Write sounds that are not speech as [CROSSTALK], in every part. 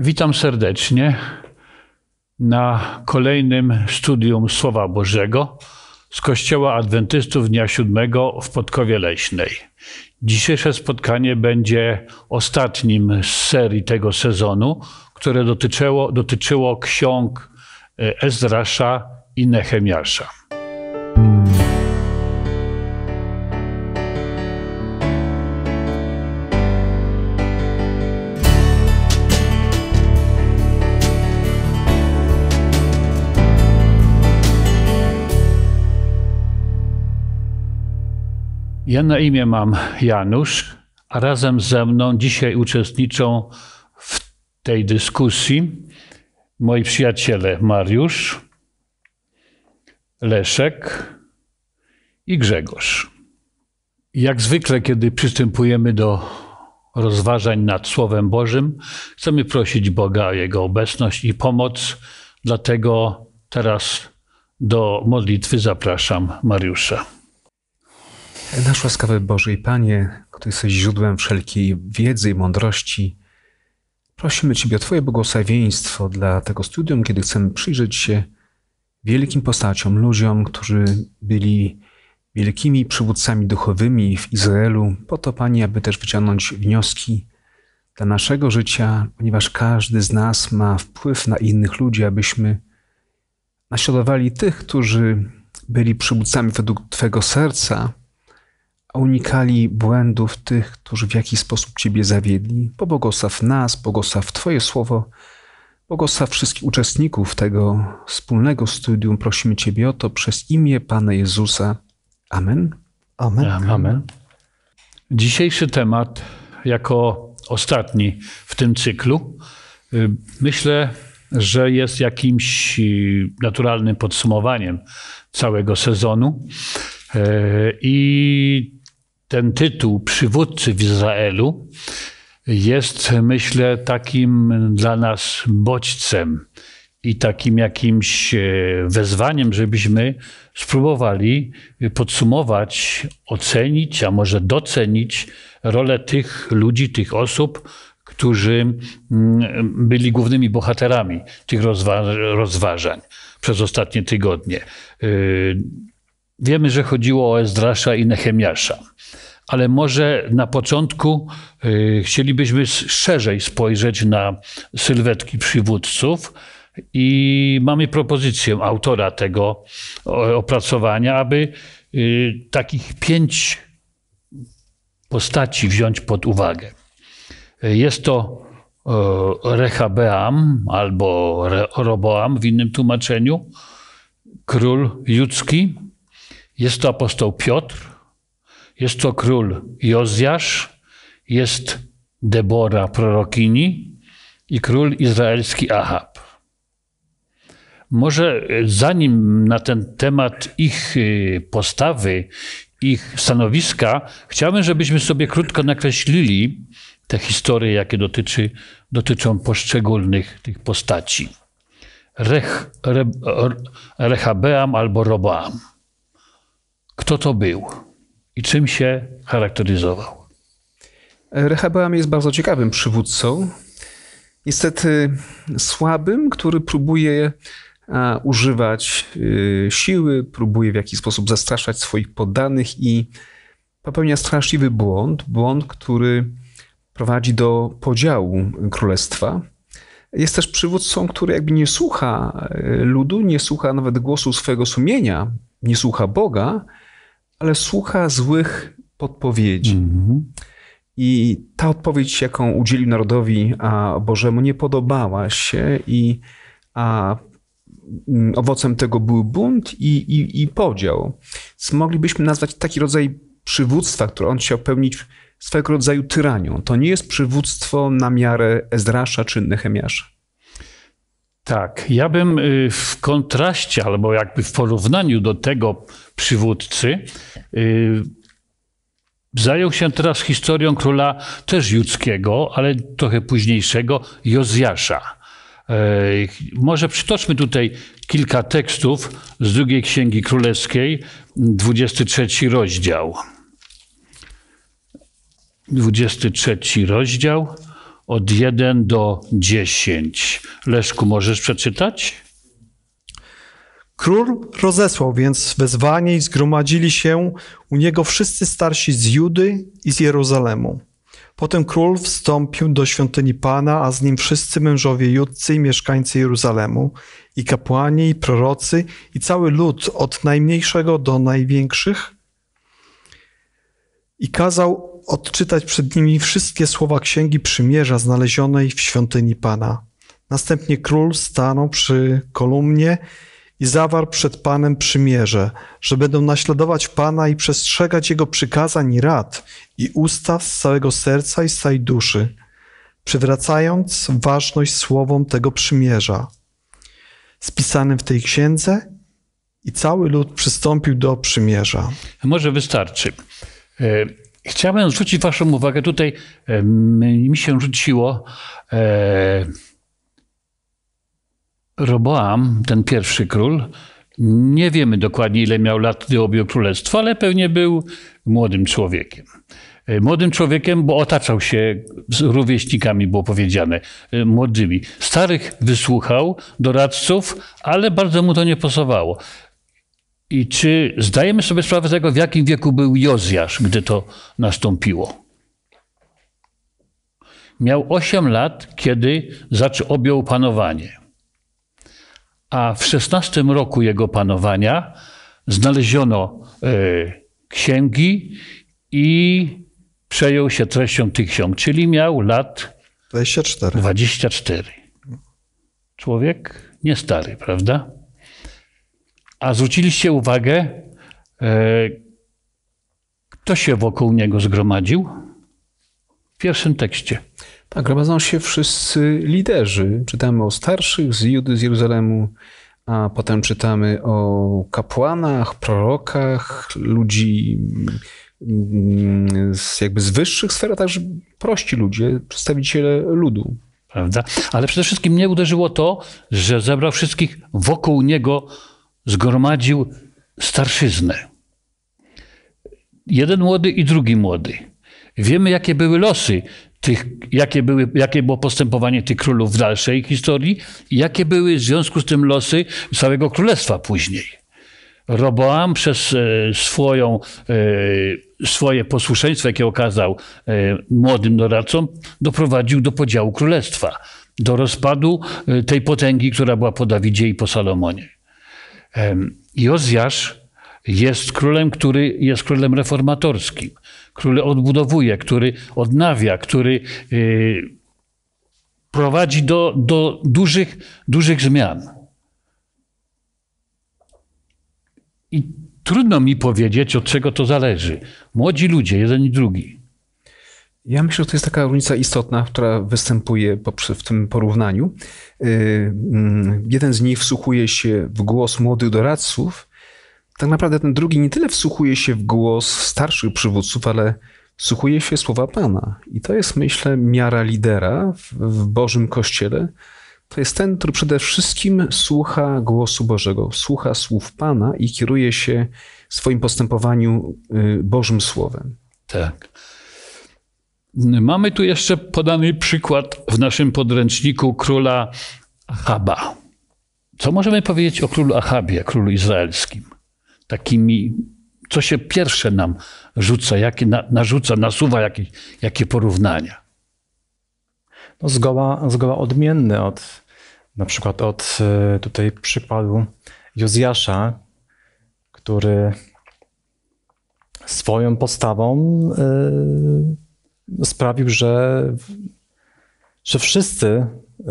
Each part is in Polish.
Witam serdecznie na kolejnym studium Słowa Bożego z Kościoła Adwentystów Dnia Siódmego w Podkowie Leśnej. Dzisiejsze spotkanie będzie ostatnim z serii tego sezonu, które dotyczyło, dotyczyło ksiąg e, Ezrasza i Nehemiasza. Ja na imię mam Janusz, a razem ze mną dzisiaj uczestniczą w tej dyskusji moi przyjaciele Mariusz, Leszek i Grzegorz. Jak zwykle, kiedy przystępujemy do rozważań nad Słowem Bożym, chcemy prosić Boga o Jego obecność i pomoc, dlatego teraz do modlitwy zapraszam Mariusza. Nasz łaskawy Boże i Panie, który jesteś źródłem wszelkiej wiedzy i mądrości, prosimy Ciebie o Twoje błogosławieństwo dla tego studium, kiedy chcemy przyjrzeć się wielkim postaciom, ludziom, którzy byli wielkimi przywódcami duchowymi w Izraelu, po to, Panie, aby też wyciągnąć wnioski dla naszego życia, ponieważ każdy z nas ma wpływ na innych ludzi, abyśmy naśladowali tych, którzy byli przywódcami według Twojego serca, unikali błędów tych, którzy w jakiś sposób Ciebie zawiedli. Pobłogosław nas, błogosław Twoje słowo, błogosław wszystkich uczestników tego wspólnego studium. Prosimy Ciebie o to przez imię Pana Jezusa. Amen. Amen. Amen. Dzisiejszy temat, jako ostatni w tym cyklu, y, myślę, że jest jakimś y, naturalnym podsumowaniem całego sezonu. E, I ten tytuł przywódcy w Izraelu jest, myślę, takim dla nas bodźcem i takim jakimś e, wezwaniem, żebyśmy spróbowali podsumować, ocenić, a może docenić rolę tych ludzi, tych osób, którzy mm, byli głównymi bohaterami tych rozwa rozważań przez ostatnie tygodnie. E, Wiemy, że chodziło o Ezdrasza i Nehemiasza, ale może na początku y, chcielibyśmy szerzej spojrzeć na sylwetki przywódców. I mamy propozycję autora tego opracowania, aby y, takich pięć postaci wziąć pod uwagę. Jest to Rehabeam albo Roboam w innym tłumaczeniu, król judzki, jest to apostoł Piotr, jest to król Jozjasz, jest Debora, prorokini i król izraelski Ahab. Może e, zanim na ten temat ich e, postawy, ich stanowiska, chciałbym, żebyśmy sobie krótko nakreślili te historie, jakie dotyczy, dotyczą poszczególnych tych postaci. Rech, re, Rehabeam albo Roboam kto to był i czym się charakteryzował. Rehabeam jest bardzo ciekawym przywódcą. Niestety słabym, który próbuje używać y, siły, próbuje w jakiś sposób zastraszać swoich poddanych i popełnia straszliwy błąd, błąd, który prowadzi do podziału królestwa. Jest też przywódcą, który jakby nie słucha y, ludu, nie słucha nawet głosu swojego sumienia, nie słucha Boga, ale słucha złych podpowiedzi. Mm-hmm. I ta odpowiedź, jaką udzielił narodowi a Bożemu, nie podobała się, i a, mm, owocem tego był bunt i, i, i podział. Więc moglibyśmy nazwać taki rodzaj przywództwa, które on chciał pełnić, swego rodzaju tyranią. To nie jest przywództwo na miarę Ezrasza czy Nehemiasza. Tak, ja bym y, w kontraście albo jakby w porównaniu do tego przywódcy y, zajął się teraz historią króla też judzkiego, ale trochę późniejszego, Jozjasza. E, może przytoczmy tutaj kilka tekstów z drugiej księgi królewskiej, 23 rozdział. 23 rozdział od 1 do 10. Leszku, możesz przeczytać? Król rozesłał więc wezwanie i zgromadzili się u niego wszyscy starsi z Judy i z Jerozolemu. Potem król wstąpił do świątyni Pana, a z nim wszyscy mężowie judcy i mieszkańcy Jeruzalemu, i kapłani, i prorocy, i cały lud od najmniejszego do największych. I kazał odczytać przed nimi wszystkie słowa księgi przymierza znalezionej w świątyni Pana. Następnie król stanął przy kolumnie i zawarł przed Panem przymierze, że będą naśladować Pana i przestrzegać Jego przykazań i rad i ustaw z całego serca i z całej duszy, przywracając ważność słowom tego przymierza. Spisanym w tej księdze i cały lud przystąpił do przymierza. Może wystarczy. E, Chciałem zwrócić Waszą uwagę, tutaj mi się rzuciło e, Roboam, ten pierwszy król. Nie wiemy dokładnie, ile miał lat, gdy objął królestwo, ale pewnie był młodym człowiekiem. E, młodym człowiekiem, bo otaczał się z rówieśnikami, było powiedziane, e, młodymi. Starych wysłuchał, doradców, ale bardzo mu to nie pasowało. I czy zdajemy sobie sprawę z tego, w jakim wieku był Jozjasz, gdy to nastąpiło? Miał 8 lat, kiedy zaczął, objął panowanie. A w 16 roku jego panowania znaleziono y, księgi i przejął się treścią tych ksiąg, czyli miał lat 24. 24. Człowiek nie stary, prawda? A zwróciliście uwagę, e, kto się wokół niego zgromadził? W pierwszym tekście. Tak, gromadzą się wszyscy liderzy. Czytamy o starszych z Judy, z Jeruzalemu, a potem czytamy o kapłanach, prorokach, ludzi mm, z, jakby z wyższych sfer, a także prości ludzie, przedstawiciele ludu. Prawda? Ale przede wszystkim mnie uderzyło to, że zebrał wszystkich wokół niego zgromadził starszyznę. Jeden młody i drugi młody. Wiemy, jakie były losy tych, jakie, były, jakie było postępowanie tych królów w dalszej historii i jakie były w związku z tym losy całego królestwa później. Roboam przez e, swoją, e, swoje posłuszeństwo, jakie okazał e, młodym doradcom, doprowadził do podziału królestwa, do rozpadu tej potęgi, która była po Dawidzie i po Salomonie. Jozjasz jest królem, który jest królem reformatorskim, który odbudowuje, który odnawia, który y, prowadzi do, do dużych, dużych zmian. I trudno mi powiedzieć, od czego to zależy. Młodzi ludzie, jeden i drugi, ja myślę, że to jest taka różnica istotna, która występuje w tym porównaniu. Y, mm, jeden z nich wsłuchuje się w głos młodych doradców. Tak naprawdę ten drugi nie tyle wsłuchuje się w głos starszych przywódców, ale wsłuchuje się słowa Pana. I to jest, myślę, miara lidera w Bożym Kościele. To jest ten, który przede wszystkim słucha głosu Bożego, słucha słów Pana i kieruje się w swoim postępowaniu y, Bożym Słowem. Tak. Mamy tu jeszcze podany przykład w naszym podręczniku króla Achaba. Co możemy powiedzieć o królu Achabie, królu izraelskim? Takimi, co się pierwsze nam rzuca, jakie na, narzuca, nasuwa jakie, jakie porównania? No zgoła, zgoła odmienny od na przykład od e, tutaj przykładu Jozjasza, który swoją postawą yy, sprawił, że, że wszyscy y,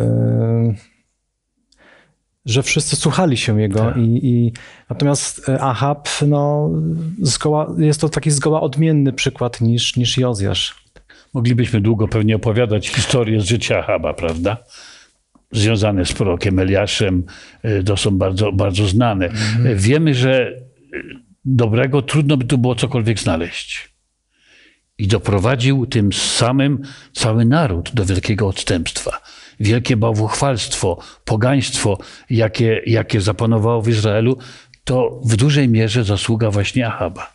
że wszyscy słuchali się jego. Tak. I, I, natomiast y, Ahab no, zgoła, jest to taki zgoła odmienny przykład niż, niż Jozjasz. Moglibyśmy długo pewnie opowiadać historię z życia Ahaba, prawda? Związane z prorokiem Eliaszem, y, to są bardzo, bardzo znane. Mhm. Wiemy, że dobrego trudno by tu było cokolwiek znaleźć i doprowadził tym samym cały naród do wielkiego odstępstwa. Wielkie bałwochwalstwo, pogaństwo, jakie, jakie zapanowało w Izraelu, to w dużej mierze zasługa właśnie Ahaba.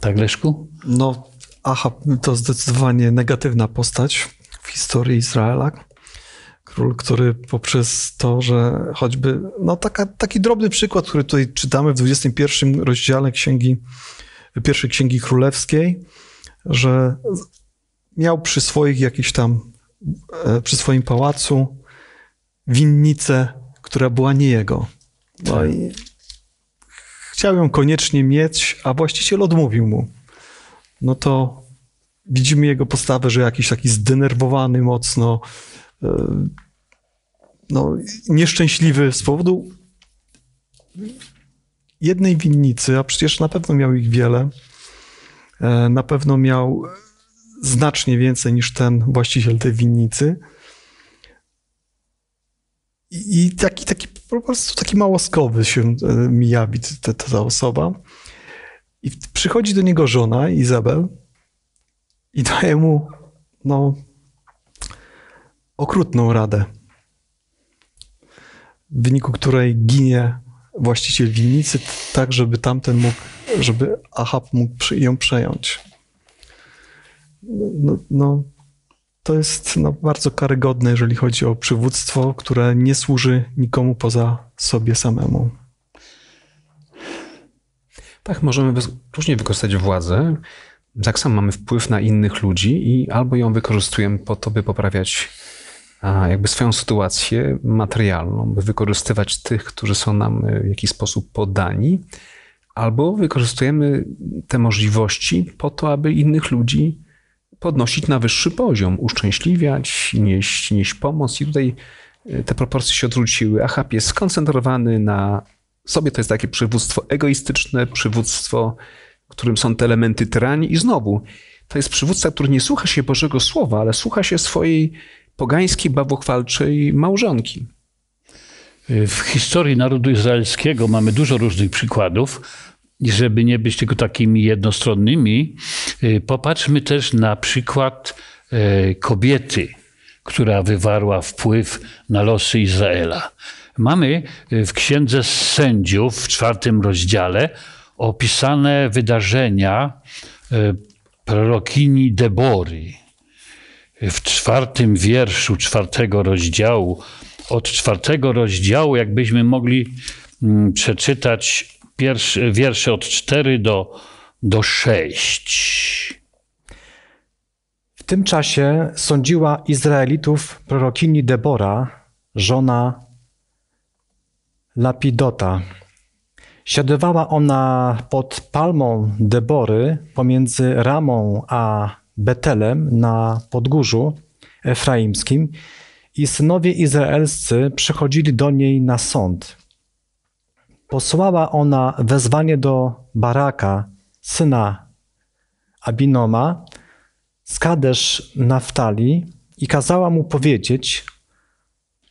Tak, Leszku? No, Ahab to zdecydowanie negatywna postać w historii Izraela. Król, który poprzez to, że choćby, no taka, taki drobny przykład, który tutaj czytamy w 21 rozdziale Księgi pierwszej Księgi Królewskiej, że miał przy swoich jakiś tam, e, przy swoim pałacu winnicę, która była nie jego. No tak. i chciał ją koniecznie mieć, a właściciel odmówił mu. No to widzimy jego postawę, że jakiś taki zdenerwowany mocno, e, no, nieszczęśliwy z powodu jednej winnicy, a przecież na pewno miał ich wiele, e, na pewno miał znacznie więcej niż ten właściciel tej winnicy. I taki, taki po prostu taki małoskowy się e, mijabi ta, ta osoba. I przychodzi do niego żona, Izabel, i daje mu no, okrutną radę, w wyniku której ginie właściciel winnicy, tak żeby tamten mógł, żeby Ahab mógł ją przejąć. No, no to jest no, bardzo karygodne, jeżeli chodzi o przywództwo, które nie służy nikomu poza sobie samemu. Tak, możemy różnie wykorzystać władzę. Tak samo mamy wpływ na innych ludzi i albo ją wykorzystujemy po to, by poprawiać jakby swoją sytuację materialną, by wykorzystywać tych, którzy są nam e, w jakiś sposób podani, albo wykorzystujemy te możliwości po to, aby innych ludzi podnosić na wyższy poziom, uszczęśliwiać, nieść, nieść pomoc. I tutaj e, te proporcje się odwróciły. Achab jest skoncentrowany na sobie, to jest takie przywództwo egoistyczne, przywództwo, w którym są te elementy tyranii i znowu to jest przywódca, który nie słucha się Bożego Słowa, ale słucha się swojej pogański bawuchwalczej małżonki. W historii narodu izraelskiego mamy dużo różnych przykładów. Żeby nie być tylko takimi jednostronnymi, y, popatrzmy też na przykład e, kobiety, która wywarła wpływ na losy Izraela. Mamy e, w Księdze Sędziów w czwartym rozdziale opisane wydarzenia e, prorokini Debory w czwartym wierszu czwartego rozdziału. Od czwartego rozdziału, jakbyśmy mogli mm, przeczytać pierwsze, wiersze od 4 do, do 6. W tym czasie sądziła Izraelitów prorokini Debora, żona Lapidota. Siadywała ona pod palmą Debory pomiędzy Ramą a Betelem na podgórzu efraimskim i synowie izraelscy przychodzili do niej na sąd. Posłała ona wezwanie do Baraka, syna Abinoma, z Kadesz Naftali i kazała mu powiedzieć,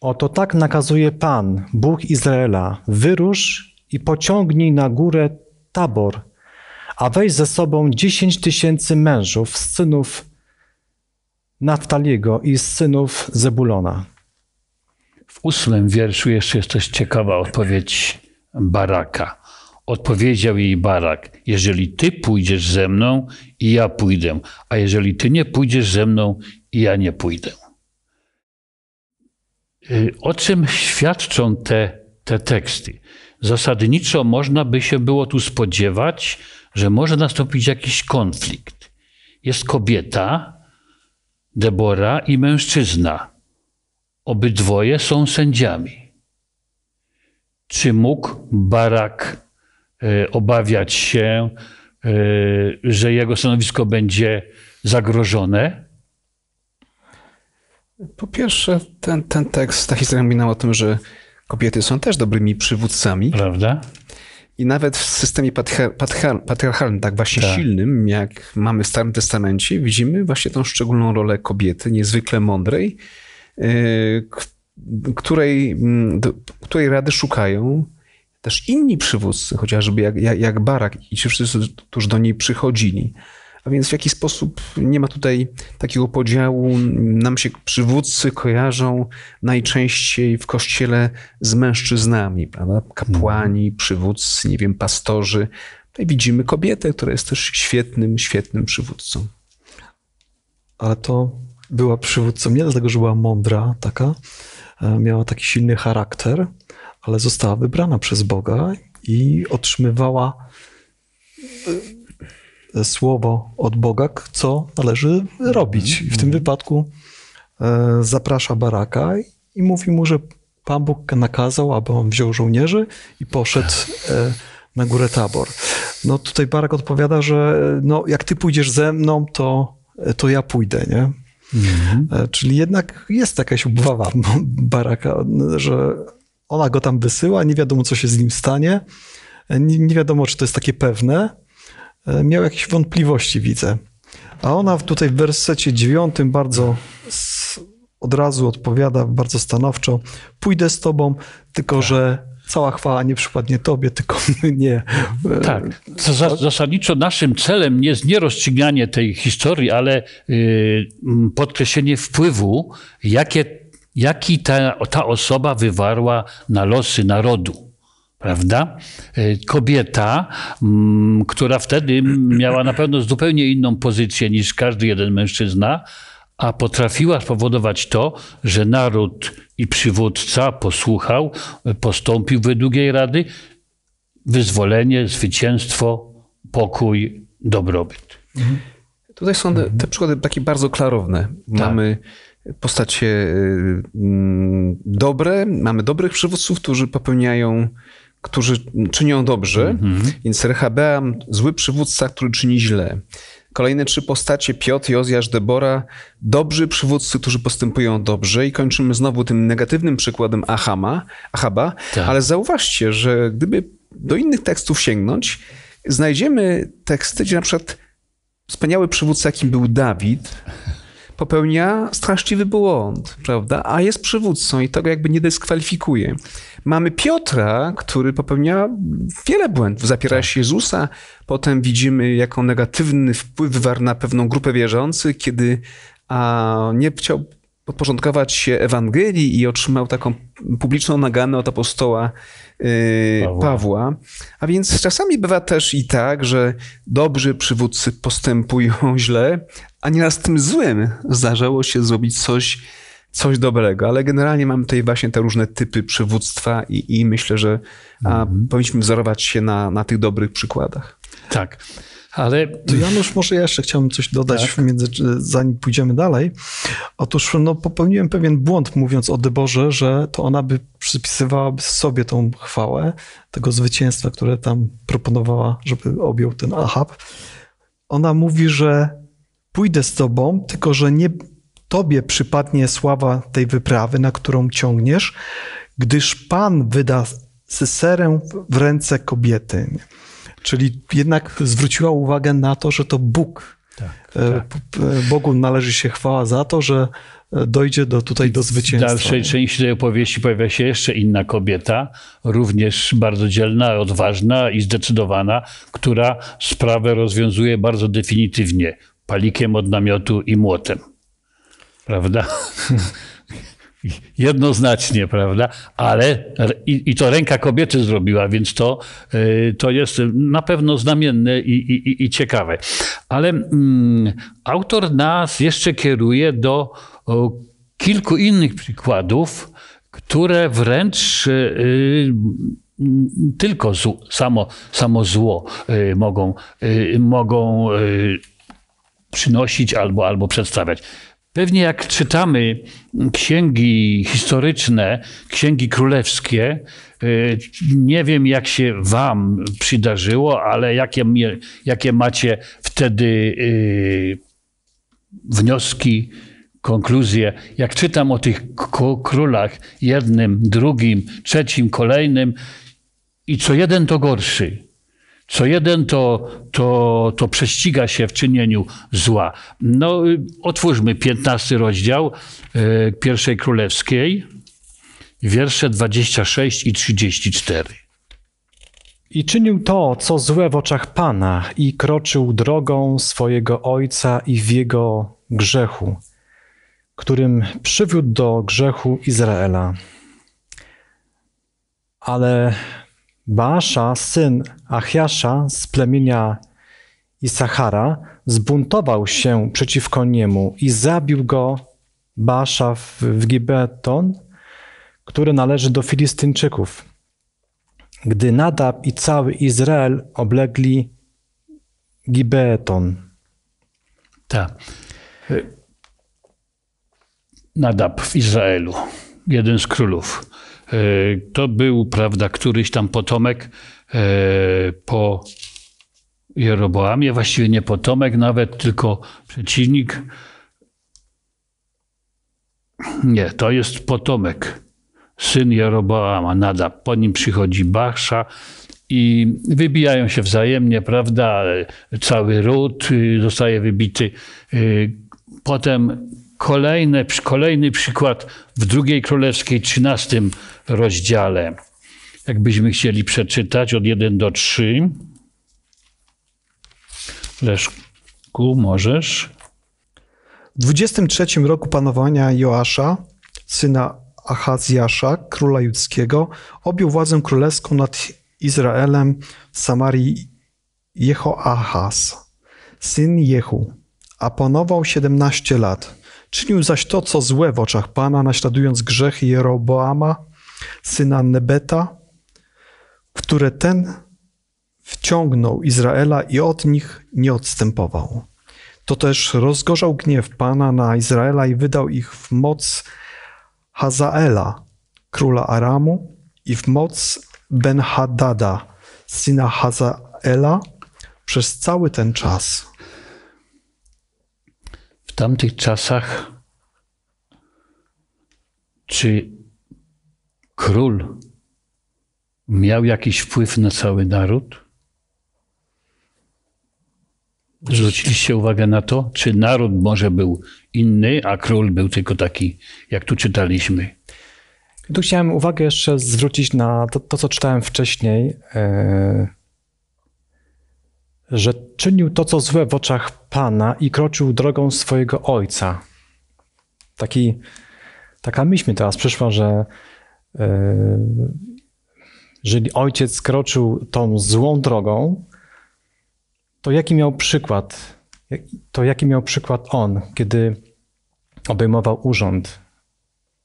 Oto tak nakazuje Pan, Bóg Izraela: wyrusz i pociągnij na górę Tabor, a weź ze sobą dziesięć tysięcy mężów z synów Naftaliego i z synów Zebulona. W ósmym wierszu jeszcze jest też ciekawa odpowiedź Baraka. Odpowiedział jej Barak: Jeżeli ty pójdziesz ze mną, i ja pójdę, a jeżeli ty nie pójdziesz ze mną, i ja nie pójdę. Y, o czym świadczą te, te teksty? Zasadniczo można by się było tu spodziewać, że może nastąpić jakiś konflikt. Jest kobieta, Debora i mężczyzna. Obydwoje są sędziami. Czy mógł Barak e, obawiać się, e, że jego stanowisko będzie zagrożone? Po pierwsze, ten, ten tekst, ta historia mówi nam o tym, że kobiety są też dobrymi przywódcami. Prawda? I nawet w systemie patriarchalnym, tak właśnie tak. silnym, jak mamy w Starym Testamencie, widzimy właśnie tą szczególną rolę kobiety, niezwykle mądrej, y, której, mm, której rady szukają też inni przywódcy, chociażby jak, jak, jak Barak i ci wszyscy, którzy do niej przychodzili. A więc w jaki sposób nie ma tutaj takiego podziału? Nam się przywódcy kojarzą najczęściej w kościele z mężczyznami, prawda? Kapłani, przywódcy, nie wiem, pastorzy. Tutaj widzimy kobietę, która jest też świetnym, świetnym przywódcą. Ale to była przywódcą nie dlatego, że była mądra taka, e, miała taki silny charakter, ale została wybrana przez Boga i otrzymywała e, słowo od Boga, co należy robić. I w tym mhm. wypadku e, zaprasza Baraka i mówi mu, że Pan Bóg nakazał, aby on wziął żołnierzy i poszedł e, na górę Tabor. No tutaj Barak odpowiada, że no, jak ty pójdziesz ze mną, to, to ja pójdę, nie? Mhm. E, czyli jednak jest jakaś obwawa [LAUGHS] Baraka, że ona go tam wysyła, nie wiadomo co się z nim stanie, nie, nie wiadomo czy to jest takie pewne, E, miał jakieś wątpliwości, widzę. A ona tutaj w wersecie dziewiątym bardzo od razu odpowiada, bardzo stanowczo: Pójdę z tobą, tylko tak. że cała chwała nie przypadnie tobie, tylko [LAUGHS] mnie. E, tak. zasadniczo naszym celem jest nie rozstrzyganie tej historii, ale y, podkreślenie wpływu, jakie, jaki ta, ta osoba wywarła na losy narodu prawda? Y, kobieta, mm, która wtedy miała na pewno zupełnie inną pozycję niż każdy jeden mężczyzna, a potrafiła spowodować to, że naród i przywódca posłuchał, postąpił według jej rady. Wyzwolenie, zwycięstwo, pokój, dobrobyt. Mhm. Tutaj są te mhm. przykłady takie bardzo klarowne. Tak. Mamy postacie y, mm, dobre, mamy dobrych przywódców, którzy popełniają którzy czynią dobrze, mm -hmm. więc Rehabeam, zły przywódca, który czyni źle. Kolejne trzy postacie, Piotr, Jozjasz, Debora, dobrzy przywódcy, którzy postępują dobrze i kończymy znowu tym negatywnym przykładem Ahama, Ahaba, tak. ale zauważcie, że gdyby do innych tekstów sięgnąć, znajdziemy teksty, gdzie na przykład wspaniały przywódca, jakim był Dawid, popełnia straszliwy błąd, prawda? A jest przywódcą i tego jakby nie dyskwalifikuje. Mamy Piotra, który popełnia wiele błędów. Zapiera tak. się Jezusa, potem widzimy, jaką negatywny wpływ wywarł na pewną grupę wierzących, kiedy a, nie chciał podporządkować się Ewangelii i otrzymał taką publiczną naganę od apostoła y, Pawła. Pawła. A więc czasami bywa też i tak, że dobrzy przywódcy postępują [LAUGHS] źle, a nieraz tym złym zdarzało się zrobić coś, coś dobrego. Ale generalnie mamy tutaj właśnie te różne typy przywództwa i, i myślę, że mhm. powinniśmy wzorować się na, na tych dobrych przykładach. Tak. Ale to Janusz, może ja jeszcze chciałbym coś dodać, tak. między, zanim pójdziemy dalej. Otóż no, popełniłem pewien błąd, mówiąc o Deborze, że to ona by przypisywała sobie tą chwałę, tego zwycięstwa, które tam proponowała, żeby objął ten Ahab. Ona mówi, że pójdę z tobą, tylko że nie tobie przypadnie sława tej wyprawy, na którą ciągniesz, gdyż Pan wyda Cyserę w ręce kobiety. Czyli jednak zwróciła uwagę na to, że to Bóg. Tak, e, tak. Bogu należy się chwała za to, że e, dojdzie do, tutaj do zwycięstwa. W dalszej części tej opowieści pojawia się jeszcze inna kobieta, również bardzo dzielna, odważna i zdecydowana, która sprawę rozwiązuje bardzo definitywnie palikiem od namiotu i młotem. Prawda? [LAUGHS] Jednoznacznie, prawda? Ale i, i, to ręka kobiety zrobiła, więc to, y, to jest na pewno znamienne i, i, i ciekawe. Ale mm, autor nas jeszcze kieruje do o, kilku innych przykładów, które wręcz y, y tylko zło, samo, samo zło y, mogą, y, mogą y, przynosić albo, albo przedstawiać. Pewnie jak czytamy księgi historyczne, księgi królewskie, y, nie wiem jak się wam przydarzyło, ale jakie, jakie macie wtedy y, wnioski, konkluzje. Jak czytam o tych królach, jednym, drugim, trzecim, kolejnym i co jeden to gorszy co jeden to, to, to prześciga się w czynieniu zła. No, y, otwórzmy 15 rozdział y, pierwszej królewskiej, wiersze 26 i 34. I czynił to, co złe w oczach Pana, i kroczył drogą swojego ojca i w jego grzechu, którym przywiódł do grzechu Izraela. Ale Baasza, syn Achiasza z plemienia Isachara, zbuntował się przeciwko niemu i zabił go Baasza w, w Gibeton, który należy do Filistyńczyków. Gdy Nadab i cały Izrael oblegli Gibeton. Tak. Nadab w Izraelu, jeden z królów E, to był, prawda, któryś tam potomek e, po Jeroboamie, właściwie nie potomek nawet, tylko przeciwnik. Nie, to jest potomek, syn Jeroboama, nada. Po nim przychodzi Bachsza, i wybijają się wzajemnie, prawda? Cały ród y, zostaje wybity. Y, potem Kolejne, kolejny przykład w drugiej królewskiej, 13 rozdziale. Jakbyśmy chcieli przeczytać od 1 do 3. Leszku, możesz? W 23 roku panowania Joasza, syna Achazjasza, króla judzkiego, objął władzę królewską nad Izraelem w Samarii Jehoahaz, syn Jehu, a panował 17 lat. Czynił zaś to, co złe w oczach Pana, naśladując grzech Jeroboama, syna Nebeta, które ten wciągnął Izraela i od nich nie odstępował. To też rozgorzał gniew Pana na Izraela i wydał ich w moc Hazaela, króla Aramu, i w moc Ben-Hadada, syna Hazaela, przez cały ten czas w tamtych czasach, czy król miał jakiś wpływ na cały naród? Zwróciliście uwagę na to? Czy naród może był inny, a król był tylko taki, jak tu czytaliśmy? Tu chciałem uwagę jeszcze zwrócić na to, to co czytałem wcześniej. Yy że czynił to, co złe w oczach Pana i kroczył drogą swojego Ojca. Taki, taka myśl mi teraz przyszła, że yy, jeżeli Ojciec kroczył tą złą drogą, to jaki miał przykład? To jaki miał przykład on, kiedy obejmował urząd?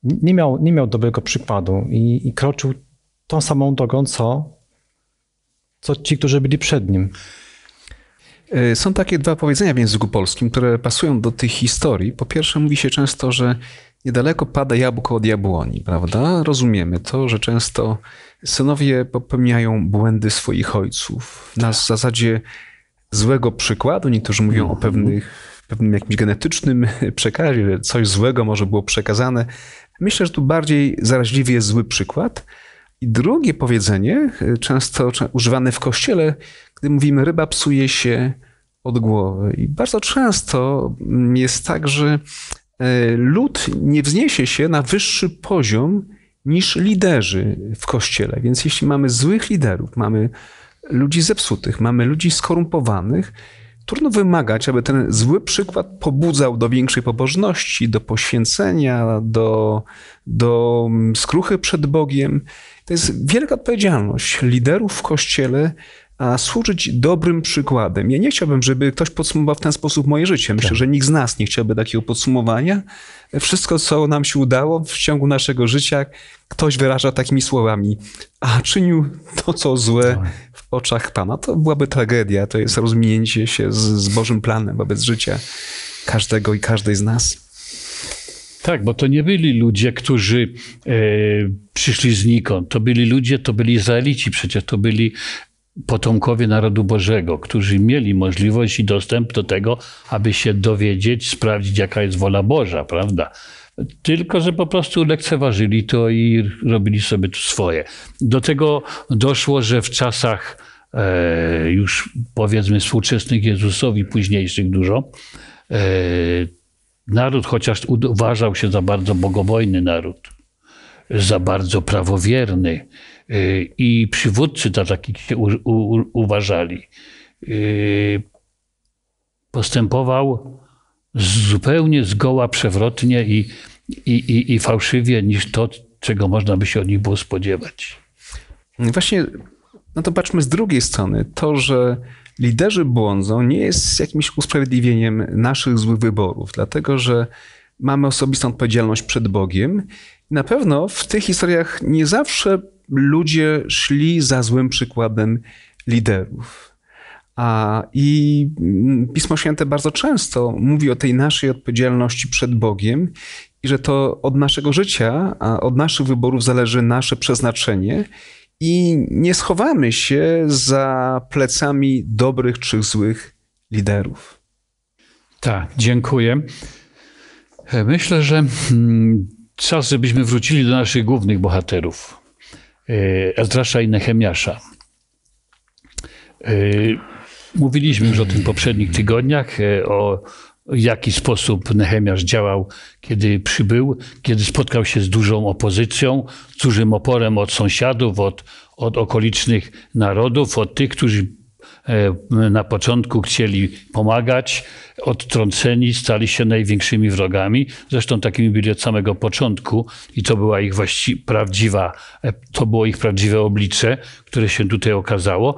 Nie miał, nie miał dobrego przykładu i, i kroczył tą samą drogą, co, co ci, którzy byli przed nim. E, są takie dwa powiedzenia w języku polskim, które pasują do tych historii. Po pierwsze, mówi się często, że niedaleko pada jabłko od jabłoni, prawda? Rozumiemy to, że często synowie popełniają błędy swoich ojców. Na zasadzie złego przykładu, niektórzy mówią o mhm. pewnych, pewnym jakimś genetycznym [LAUGHS] przekazie, że coś złego może było przekazane. Myślę, że tu bardziej zaraźliwy jest zły przykład. I drugie powiedzenie, e, często używane w kościele, gdy mówimy ryba psuje się od głowy. I bardzo często jest tak, że e, lud nie wzniesie się na wyższy poziom niż liderzy w kościele. Więc jeśli mamy złych liderów, mamy ludzi zepsutych, mamy ludzi skorumpowanych, trudno wymagać, aby ten zły przykład pobudzał do większej pobożności, do poświęcenia, do, do mm, skruchy przed Bogiem. To jest wielka odpowiedzialność liderów w kościele, a służyć dobrym przykładem. Ja nie chciałbym, żeby ktoś podsumował w ten sposób moje życie. Myślę, tak. że nikt z nas nie chciałby takiego podsumowania. Wszystko, co nam się udało w ciągu naszego życia, ktoś wyraża takimi słowami, a czynił to, co złe tak. w oczach Pana. To byłaby tragedia, to jest rozminięcie się z, z Bożym planem wobec życia każdego i każdej z nas. Tak, bo to nie byli ludzie, którzy e, przyszli znikąd. To byli ludzie, to byli Izraelici, przecież to byli potomkowie narodu Bożego, którzy mieli możliwość i dostęp do tego, aby się dowiedzieć, sprawdzić, jaka jest wola Boża, prawda? Tylko, że po prostu lekceważyli to i robili sobie to swoje. Do tego doszło, że w czasach e, już powiedzmy współczesnych Jezusowi, późniejszych dużo, e, naród, chociaż uważał się za bardzo bogobojny naród, za bardzo prawowierny, i przywódcy za takich się u, u, uważali, y, postępował zupełnie zgoła przewrotnie i, i, i, i fałszywie niż to, czego można by się od nich było spodziewać. Właśnie, no to patrzmy z drugiej strony. To, że liderzy błądzą, nie jest jakimś usprawiedliwieniem naszych złych wyborów, dlatego że mamy osobistą odpowiedzialność przed Bogiem na pewno w tych historiach nie zawsze ludzie szli za złym przykładem liderów. A, I mm, Pismo Święte bardzo często mówi o tej naszej odpowiedzialności przed Bogiem i że to od naszego życia, a od naszych wyborów zależy nasze przeznaczenie i nie schowamy się za plecami dobrych czy złych liderów. Tak, dziękuję. E, myślę, że mm, czas, żebyśmy wrócili do naszych głównych bohaterów, e, Ezdrasza i Nehemiasza. E, mówiliśmy już o tym w poprzednich tygodniach, e, o jaki sposób Nehemiasz działał, kiedy przybył, kiedy spotkał się z dużą opozycją, z dużym oporem od sąsiadów, od, od okolicznych narodów, od tych, którzy E, na początku chcieli pomagać, odtrąceni stali się największymi wrogami. Zresztą takimi byli od samego początku i to była ich właści- prawdziwa, e, to było ich prawdziwe oblicze, które się tutaj okazało.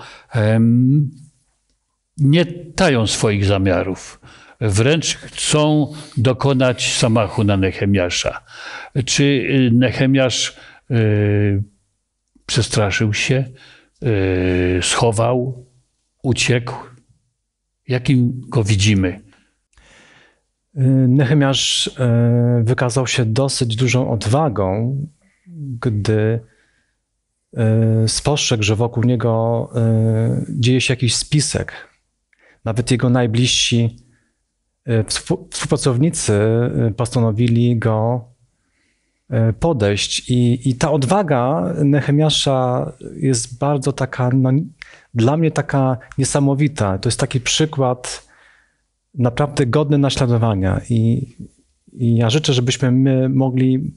Nie tają swoich zamiarów. Wręcz chcą dokonać samachu na Nechemiasza. Czy y, Nechemiasz y, przestraszył się, y, schował, uciekł? Jakim go widzimy? Y, Nehemiasz y, wykazał się dosyć dużą odwagą, gdy y, spostrzegł, że wokół niego dzieje się jakiś spisek. Nawet jego najbliżsi współpracownicy postanowili go podejść. I, i ta odwaga Nehemiasza jest bardzo taka no, dla mnie taka niesamowita. To jest taki przykład naprawdę godny naśladowania. I, i ja życzę, żebyśmy my mogli,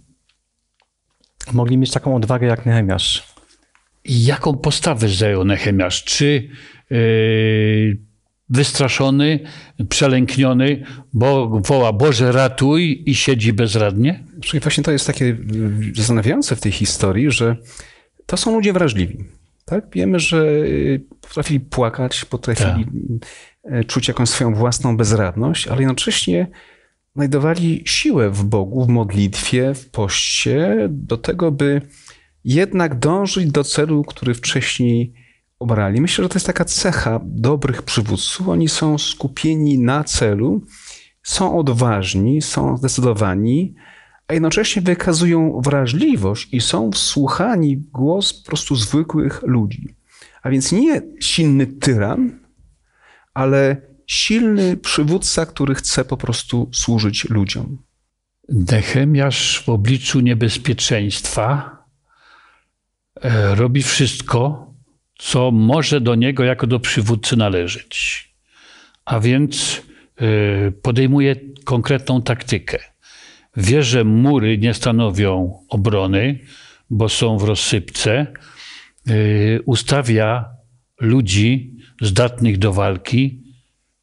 mogli mieć taką odwagę jak Nehemiasz. I jaką postawę zajął Nehemiasz? Czy yy, wystraszony, przelękniony, bo woła Boże ratuj i siedzi bezradnie? Właśnie to jest takie zastanawiające w tej historii, że to są ludzie wrażliwi. Tak? Wiemy, że y, potrafili płakać, potrafili tak. Y, y, czuć jakąś swoją własną bezradność, ale jednocześnie znajdowali siłę w Bogu, w modlitwie, w poście, do tego, by jednak dążyć do celu, który wcześniej obrali. Myślę, że to jest taka cecha dobrych przywódców. Oni są skupieni na celu, są odważni, są zdecydowani, a jednocześnie wykazują wrażliwość i są wsłuchani w głos po prostu zwykłych ludzi. A więc nie silny tyran, ale silny przywódca, który chce po prostu służyć ludziom. Nehemiasz w obliczu niebezpieczeństwa e, robi wszystko, co może do niego jako do przywódcy należeć. A więc e, podejmuje konkretną taktykę. Wie, że mury nie stanowią obrony, bo są w rozsypce. Y, ustawia ludzi zdatnych do walki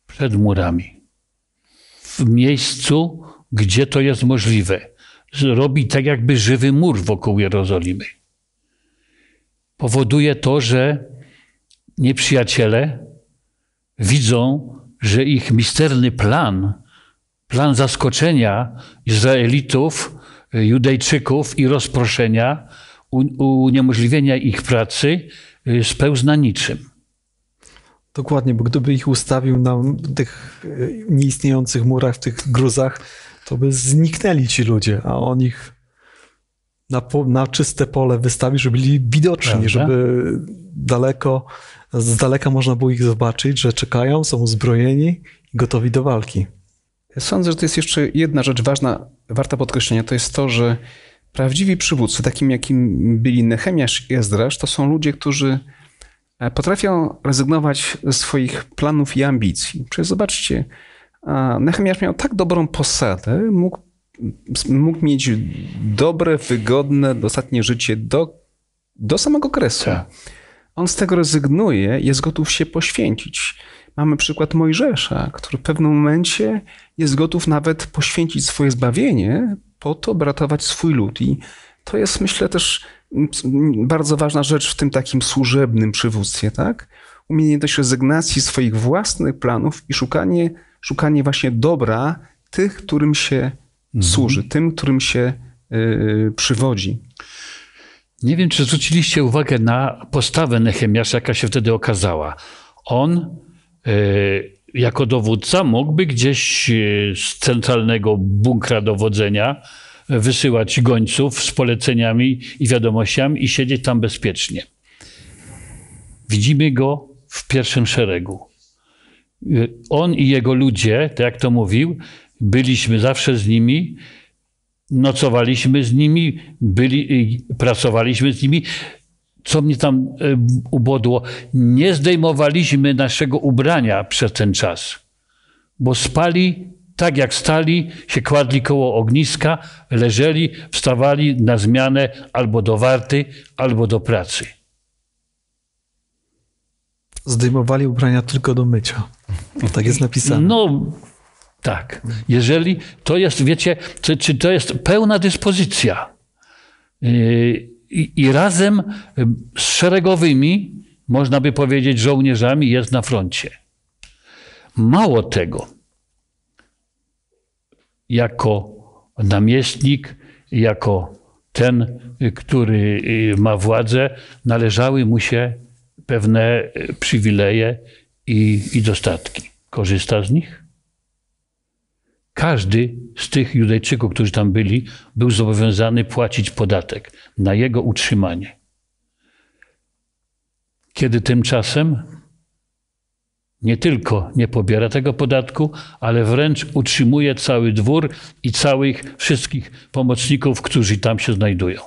przed murami. W miejscu, gdzie to jest możliwe. Robi tak jakby żywy mur wokół Jerozolimy. Powoduje to, że nieprzyjaciele widzą, że ich misterny plan plan zaskoczenia Izraelitów, Judejczyków i rozproszenia, uniemożliwienia ich pracy y, spełzna niczym. Dokładnie, bo gdyby ich ustawił na tych y, nieistniejących murach, w tych gruzach, to by zniknęli ci ludzie, a on ich na, po, na czyste pole wystawił, żeby byli widoczni, Prawda? żeby daleko, z daleka można było ich zobaczyć, że czekają, są uzbrojeni i gotowi do walki. Sądzę, że to jest jeszcze jedna rzecz ważna, warta podkreślenia, to jest to, że prawdziwi przywódcy, takim jakim byli Nehemiasz i Ezdrasz, to są ludzie, którzy e, potrafią rezygnować ze swoich planów i ambicji. Przecież zobaczcie, Nehemiasz miał tak dobrą posadę, mógł, mógł mieć dobre, wygodne, dostatnie życie do, do samego kresu. Tak. On z tego rezygnuje, jest gotów się poświęcić. Mamy przykład Mojżesza, który w pewnym momencie jest gotów nawet poświęcić swoje zbawienie po to, by ratować swój lud. I to jest, myślę, też bardzo ważna rzecz w tym takim służebnym przywództwie, tak? Umiejętność rezygnacji swoich własnych planów i szukanie, szukanie właśnie dobra tych, którym się mhm. służy, tym, którym się yy, przywodzi. Nie wiem, czy zwróciliście uwagę na postawę Nehemiasza, jaka się wtedy okazała. On yy, jako dowódca mógłby gdzieś e, z centralnego bunkra dowodzenia wysyłać gońców z poleceniami i wiadomościami i siedzieć tam bezpiecznie. Widzimy go w pierwszym szeregu. E, on i jego ludzie, tak jak to mówił, byliśmy zawsze z nimi, nocowaliśmy z nimi, byli, pracowaliśmy z nimi, co mnie tam e, ubodło, nie zdejmowaliśmy naszego ubrania przez ten czas, bo spali tak jak stali, się kładli koło ogniska, leżeli, wstawali na zmianę albo do warty, albo do pracy. Zdejmowali ubrania tylko do mycia. Tak jest napisane. No, tak. Jeżeli to jest, wiecie, czy, czy to jest pełna dyspozycja. Yy, i, i razem z szeregowymi, można by powiedzieć, żołnierzami jest na froncie. Mało tego, jako namiestnik, jako ten, który y, ma władzę, należały mu się pewne y, przywileje i, i dostatki. Korzysta z nich? Każdy z tych Judejczyków, którzy tam byli, był zobowiązany płacić podatek na jego utrzymanie. Kiedy tymczasem nie tylko nie pobiera tego podatku, ale wręcz utrzymuje cały dwór i całych wszystkich pomocników, którzy tam się znajdują.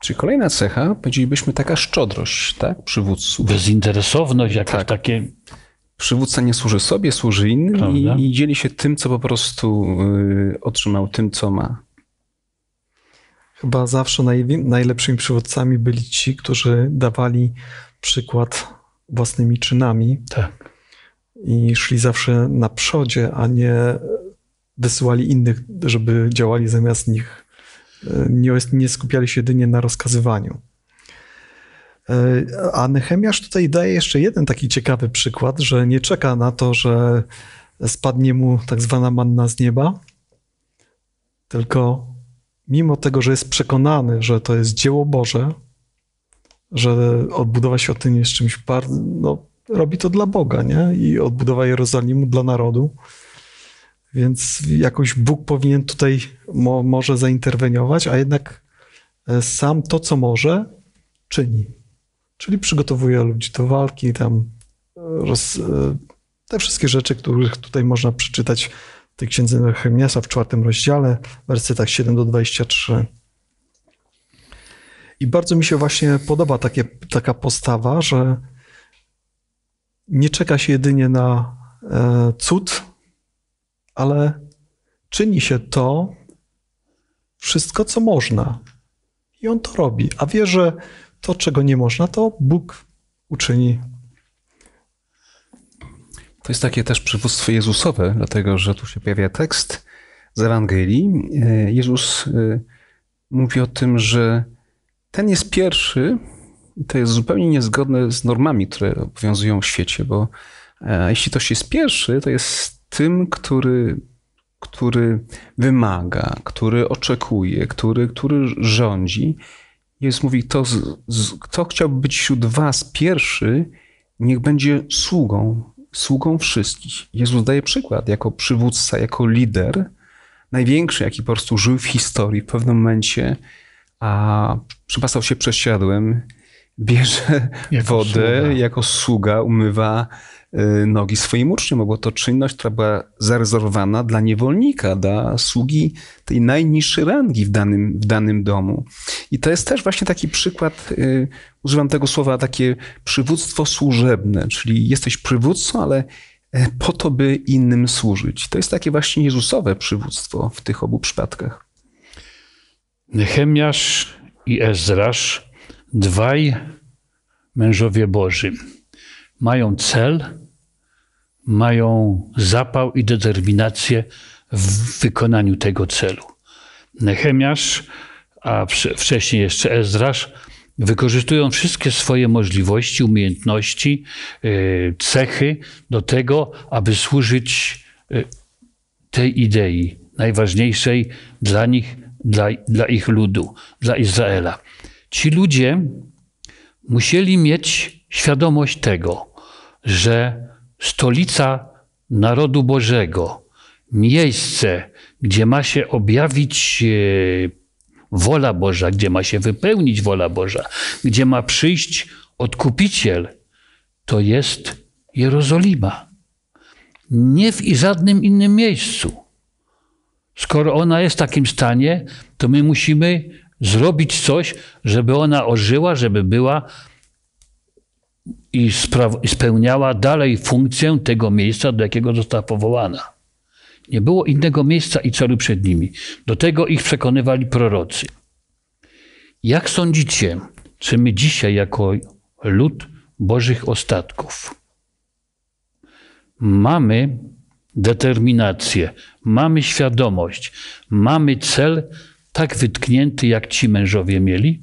Czyli kolejna cecha, powiedzielibyśmy, taka szczodrość, tak, przywódców. Bezinteresowność, jakieś tak. takie przywódca nie służy sobie, służy innym i, i, dzieli się tym, co po prostu y, otrzymał, tym, co ma. Chyba zawsze naj, najlepszymi przywódcami byli ci, którzy dawali przykład własnymi czynami. Tak. I szli zawsze na przodzie, a nie wysyłali innych, żeby działali zamiast nich. Y, nie, nie skupiali się jedynie na rozkazywaniu. E, a Nehemiasz tutaj daje jeszcze jeden taki ciekawy przykład, że nie czeka na to, że spadnie mu tak zwana manna z nieba, tylko mimo tego, że jest przekonany, że to jest dzieło Boże, że odbudowa świątyni jest czymś bardzo, no, robi to dla Boga, nie? I odbudowa Jerozolimu dla narodu. Więc jakoś Bóg powinien tutaj mo, może zainterweniować, a jednak e, sam to, co może, czyni. Czyli przygotowuje ludzi do walki, tam e, roz, e, te wszystkie rzeczy, których tutaj można przeczytać w tej księdze Nehemiasa w czwartym rozdziale, wersetach 7 do 23. I bardzo mi się właśnie podoba takie, taka postawa, że nie czeka się jedynie na e, cud, ale czyni się to wszystko, co można. I on to robi, a wie, że to, czego nie można, to Bóg uczyni. To jest takie też przywództwo Jezusowe, dlatego że tu się pojawia tekst z Ewangelii. E, Jezus e, mówi o tym, że ten jest pierwszy, to jest zupełnie niezgodne z normami, które obowiązują w świecie, bo e, jeśli ktoś jest pierwszy, to jest tym, który, który wymaga, który oczekuje, który, który rządzi. Jezus mówi, to z, z, kto chciałby być wśród was pierwszy, niech będzie sługą, sługą wszystkich. Jezus daje przykład jako przywódca, jako lider, największy, jaki po prostu żył w historii w pewnym momencie, a przypasał się przesiadłem, bierze jako wodę, sługa. jako sługa umywa Y, nogi swoim uczniom, bo to czynność, która była zarezerwowana dla niewolnika, dla sługi tej najniższej rangi w danym, w danym domu. I to jest też właśnie taki przykład, y, używam tego słowa, takie przywództwo służebne, czyli jesteś przywódcą, ale e, po to, by innym służyć. To jest takie właśnie Jezusowe przywództwo w tych obu przypadkach. Nehemiasz i Ezrasz, dwaj mężowie Boży, mają cel, mają zapał i determinację w wykonaniu tego celu. Nehemiasz, a wcześniej jeszcze Ezdrasz, wykorzystują wszystkie swoje możliwości, umiejętności, e, cechy do tego, aby służyć e, tej idei, najważniejszej dla nich, dla, dla ich ludu, dla Izraela. Ci ludzie musieli mieć świadomość tego, że stolica narodu Bożego, miejsce, gdzie ma się objawić e, wola Boża, gdzie ma się wypełnić wola Boża, gdzie ma przyjść odkupiciel, to jest Jerozolima. Nie w żadnym innym miejscu. Skoro ona jest w takim stanie, to my musimy zrobić coś, żeby ona ożyła, żeby była i, i spełniała dalej funkcję tego miejsca, do jakiego została powołana. Nie było innego miejsca i celu przed nimi. Do tego ich przekonywali prorocy. Jak sądzicie, czy my dzisiaj, jako lud Bożych ostatków, mamy determinację, mamy świadomość, mamy cel tak wytknięty, jak ci mężowie mieli?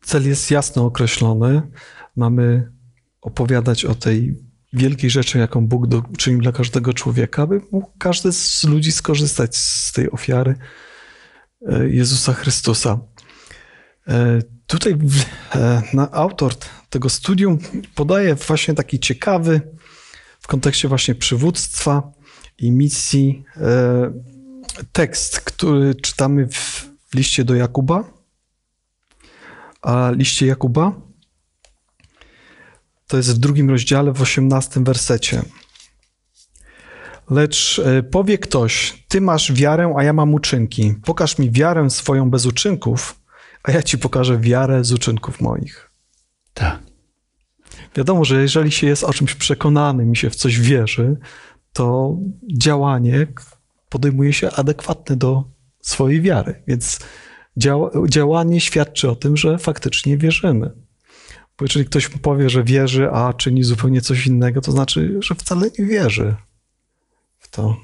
Cel jest jasno określony mamy opowiadać o tej wielkiej rzeczy, jaką Bóg do, czynił dla każdego człowieka, aby mógł każdy z ludzi skorzystać z tej ofiary e, Jezusa Chrystusa. E, tutaj e, na autor tego studium podaje właśnie taki ciekawy w kontekście właśnie przywództwa i misji tekst, który czytamy w liście do Jakuba, a liście Jakuba, to jest w drugim rozdziale, w osiemnastym wersecie. Lecz e, powie ktoś, ty masz wiarę, a ja mam uczynki. Pokaż mi wiarę swoją bez uczynków, a ja ci pokażę wiarę z uczynków moich. Tak. Wiadomo, że jeżeli się jest o czymś przekonanym i się w coś wierzy, to działanie podejmuje się adekwatne do swojej wiary. Więc działanie świadczy o tym, że faktycznie wierzymy. Bo jeżeli ktoś powie, że wierzy, a czyni zupełnie coś innego, to znaczy, że wcale nie wierzy w to.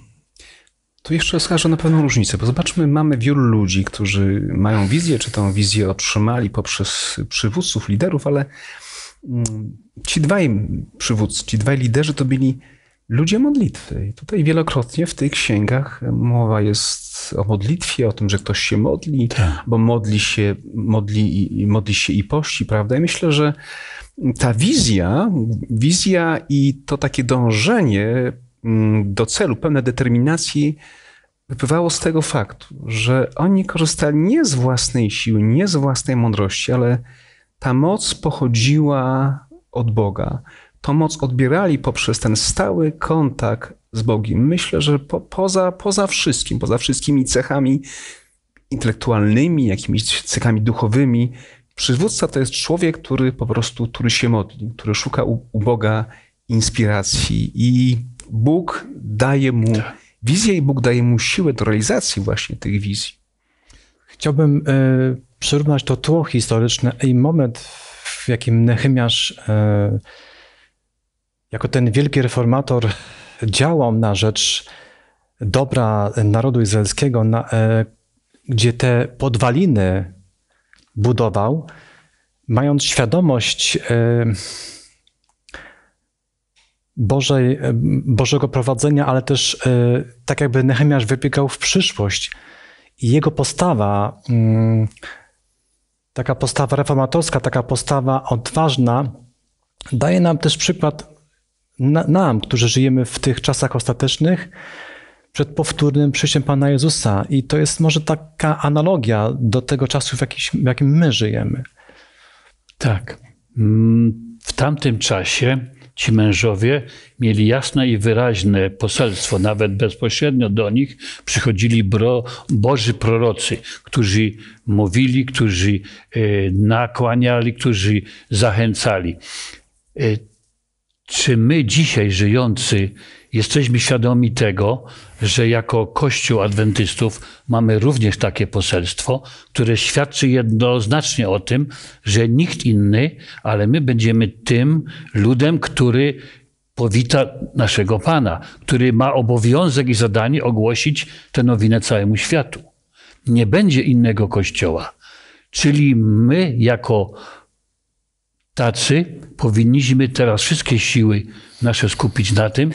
Tu jeszcze wskażę na pewną różnicę, bo zobaczmy, mamy wielu ludzi, którzy mają wizję, czy tą wizję otrzymali poprzez przywódców, liderów, ale mm, ci dwaj przywódcy, ci dwaj liderzy to byli ludzie modlitwy. I tutaj wielokrotnie w tych księgach mowa jest o modlitwie, o tym, że ktoś się modli, tak. bo modli się, modli, i, modli się i pości, prawda? I myślę, że ta wizja, wizja i to takie dążenie mm, do celu, pewne determinacji wypływało z tego faktu, że oni korzystali nie z własnej siły, nie z własnej mądrości, ale ta moc pochodziła od Boga tą moc odbierali poprzez ten stały kontakt z Bogiem. Myślę, że po, poza, poza wszystkim, poza wszystkimi cechami intelektualnymi, jakimiś cechami duchowymi, przywódca to jest człowiek, który po prostu, który się modli, który szuka u, u Boga inspiracji i Bóg daje mu tak. wizję i Bóg daje mu siłę do realizacji właśnie tych wizji. Chciałbym y, przyrównać to tło historyczne i moment, w jakim Nehemiasz y, jako ten wielki reformator działał na rzecz dobra narodu izraelskiego, na, e, gdzie te podwaliny budował, mając świadomość e, Bożej, e, Bożego prowadzenia, ale też tak jakby Nehemiasz wybiegał w przyszłość. I jego postawa, mm, taka postawa reformatorska, taka postawa odważna, daje nam też przykład na, nam, którzy żyjemy w tych czasach ostatecznych, przed powtórnym przyjściem Pana Jezusa. I to jest może taka analogia do tego czasu, w, jakiś, w jakim my żyjemy. Tak. Mm, w tamtym czasie ci mężowie mieli jasne i wyraźne poselstwo, nawet bezpośrednio do nich przychodzili bro, Boży prorocy, którzy mówili, którzy y, nakłaniali, którzy zachęcali. Y, czy my dzisiaj żyjący jesteśmy świadomi tego, że jako Kościół Adwentystów mamy również takie poselstwo, które świadczy jednoznacznie o tym, że nikt inny, ale my będziemy tym ludem, który powita naszego Pana, który ma obowiązek i zadanie ogłosić tę nowinę całemu światu. Nie będzie innego Kościoła. Czyli my, jako tacy powinniśmy teraz wszystkie siły nasze skupić na tym,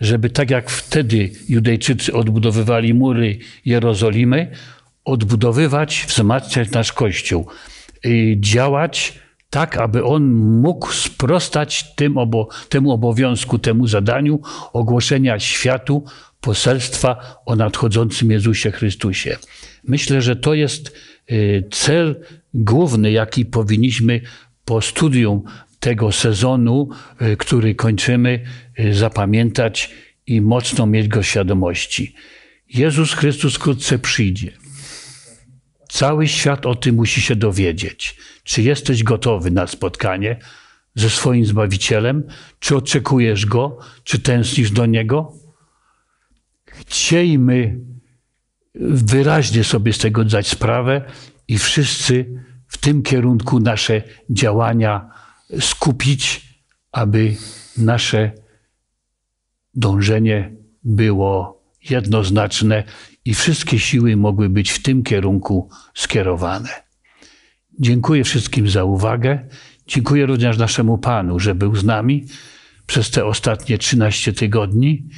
żeby tak jak wtedy Judejczycy odbudowywali mury Jerozolimy, odbudowywać, wzmacniać nasz Kościół, działać tak, aby on mógł sprostać tym obo, temu obowiązku, temu zadaniu ogłoszenia światu poselstwa o nadchodzącym Jezusie Chrystusie. Myślę, że to jest y, cel główny, jaki powinniśmy po studium tego sezonu, e, który kończymy, e, zapamiętać i mocno mieć go świadomości. Jezus Chrystus wkrótce przyjdzie. Cały świat o tym musi się dowiedzieć. Czy jesteś gotowy na spotkanie ze swoim Zbawicielem? Czy oczekujesz Go? Czy tęsknisz do Niego? Chciejmy wyraźnie sobie z tego dać sprawę i wszyscy w tym kierunku nasze działania skupić, aby nasze dążenie było jednoznaczne i wszystkie siły mogły być w tym kierunku skierowane. Dziękuję wszystkim za uwagę. Dziękuję również naszemu Panu, że był z nami przez te ostatnie 13 tygodni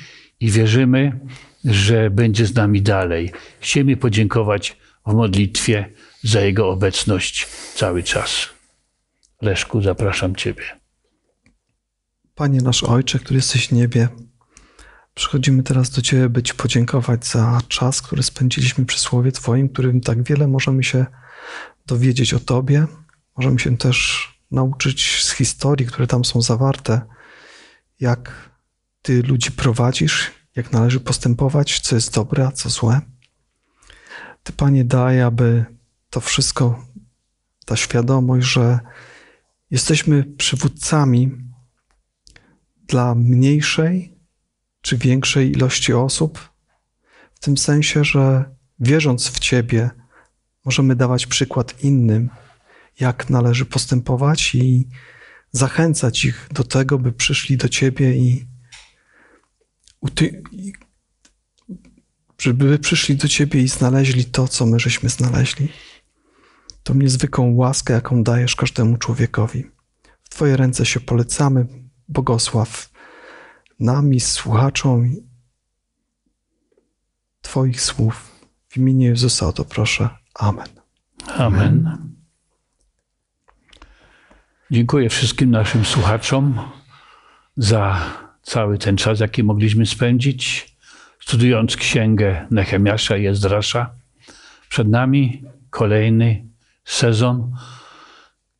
i wierzymy, że będzie z nami dalej. Chcemy podziękować w modlitwie za Jego obecność cały czas. Leszku, zapraszam Ciebie. Panie nasz Ojcze, który jesteś w niebie, przychodzimy teraz do Ciebie, by Ci podziękować za czas, który spędziliśmy przy Słowie Twoim, którym tak wiele możemy się dowiedzieć o Tobie. Możemy się też nauczyć z historii, które tam są zawarte, jak Ty ludzi prowadzisz, jak należy postępować, co jest dobre, a co złe. Ty, Panie, daj, aby to wszystko, ta świadomość, że jesteśmy przywódcami dla mniejszej czy większej ilości osób, w tym sensie, że wierząc w Ciebie, możemy dawać przykład innym, jak należy postępować i zachęcać ich do tego, by przyszli do Ciebie i, żeby przyszli do Ciebie i znaleźli to, co my żeśmy znaleźli tą niezwykłą łaskę, jaką dajesz każdemu człowiekowi. W Twoje ręce się polecamy, błogosław nami, słuchaczom Twoich słów. W imieniu Jezusa o to proszę. Amen. Amen. Dziękuję wszystkim naszym słuchaczom za cały ten czas, jaki mogliśmy spędzić, studiując księgę Nehemiasza i Ezdrasza. Przed nami kolejny sezon.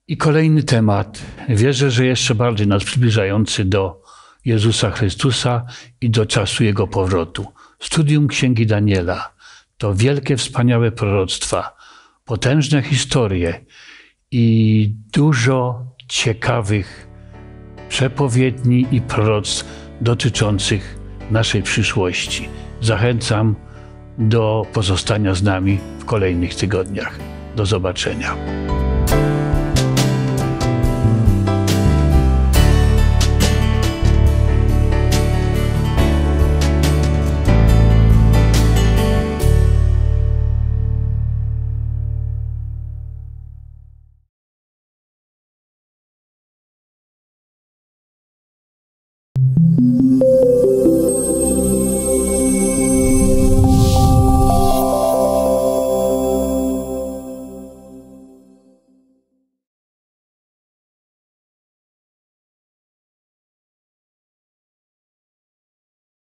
I kolejny temat. Wierzę, że jeszcze bardziej nas przybliżający do Jezusa Chrystusa i do czasu Jego powrotu. Studium Księgi Daniela to wielkie, wspaniałe proroctwa, potężne historie i dużo ciekawych przepowiedni i proroctw dotyczących naszej przyszłości. Zachęcam do pozostania z nami w kolejnych tygodniach. Do zobaczenia.